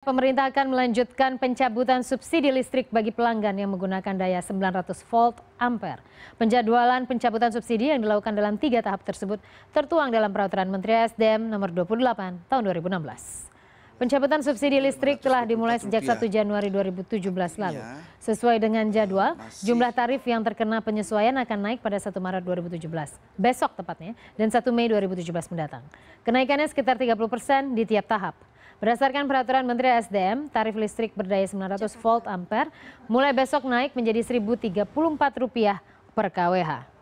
Pemerintah akan melanjutkan pencabutan subsidi listrik bagi pelanggan yang menggunakan daya 900 volt ampere. Penjadwalan pencabutan subsidi yang dilakukan dalam tiga tahap tersebut tertuang dalam peraturan Menteri SDM nomor 28 tahun 2016. Pencabutan subsidi iya, listrik telah dimulai sejak 1 Januari 2017 lalu. Iya. Sesuai dengan iya, jadwal, jumlah tarif yang terkena penyesuaian akan naik pada 1 Maret 2017, besok tepatnya, dan 1 Mei 2017 mendatang. Kenaikannya sekitar 30 persen di tiap tahap. Berdasarkan peraturan Menteri SDM, tarif listrik berdaya 900 volt ampere mulai besok naik menjadi Rp1.034 per kWh.